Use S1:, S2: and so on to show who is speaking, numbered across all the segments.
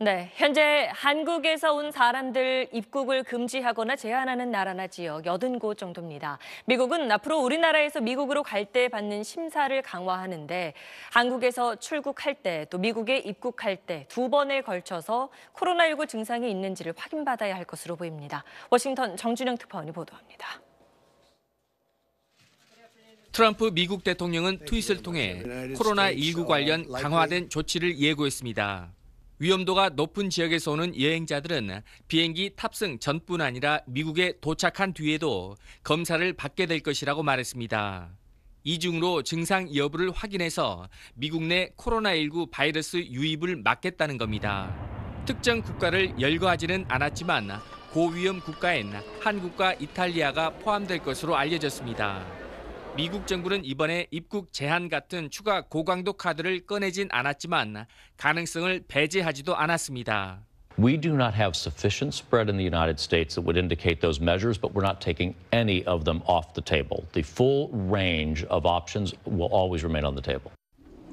S1: 네, 현재 한국에서 온 사람들 입국을 금지하거나 제한하는 나라나 지역 80곳 정도입니다. 미국은 앞으로 우리나라에서 미국으로 갈 때 받는 심사를 강화하는데 한국에서 출국할 때 또 미국에 입국할 때 두 번에 걸쳐서 코로나19 증상이 있는지를 확인받아야 할 것으로 보입니다. 워싱턴 정준영 특파원이 보도합니다.
S2: 트럼프 미국 대통령은 트윗을 통해 코로나19 관련 강화된 조치를 예고했습니다. 위험도가 높은 지역에서 오는 여행자들은 비행기 탑승 전뿐 아니라 미국에 도착한 뒤에도 검사를 받게 될 것이라고 말했습니다. 이중으로 증상 여부를 확인해서 미국 내 코로나19 바이러스 유입을 막겠다는 겁니다. 특정 국가를 열거하지는 않았지만 고위험 국가엔 한국과 이탈리아가 포함될 것으로 알려졌습니다. 미국 정부는 이번에 입국 제한 같은 추가 고강도 카드를 꺼내진 않았지만 가능성을 배제하지도 않았습니다.
S3: We do not have sufficient spread in the United States that would indicate those measures, but we're not taking any of them off the table. The full range of options will always remain on the table.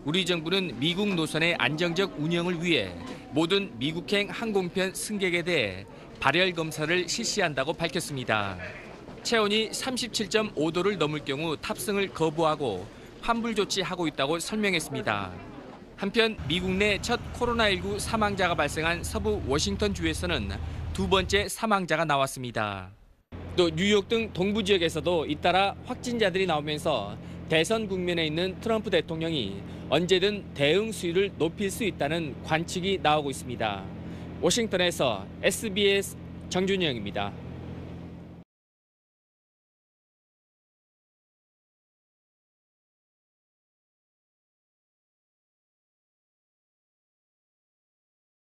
S2: 우리 정부는 미국 노선의 안정적 운영을 위해 모든 미국행 항공편 승객에 대해 발열 검사를 실시한다고 밝혔습니다. 체온이 37.5도를 넘을 경우 탑승을 거부하고 환불 조치하고 있다고 설명했습니다. 한편 미국 내 첫 코로나19 사망자가 발생한 서부 워싱턴 주에서는 두 번째 사망자가 나왔습니다. 또 뉴욕 등 동부 지역에서도 잇따라 확진자들이 나오면서 대선 국면에 있는 트럼프 대통령이 언제든 대응 수위를 높일 수 있다는 관측이 나오고
S3: 있습니다. 워싱턴에서 SBS 정준영입니다.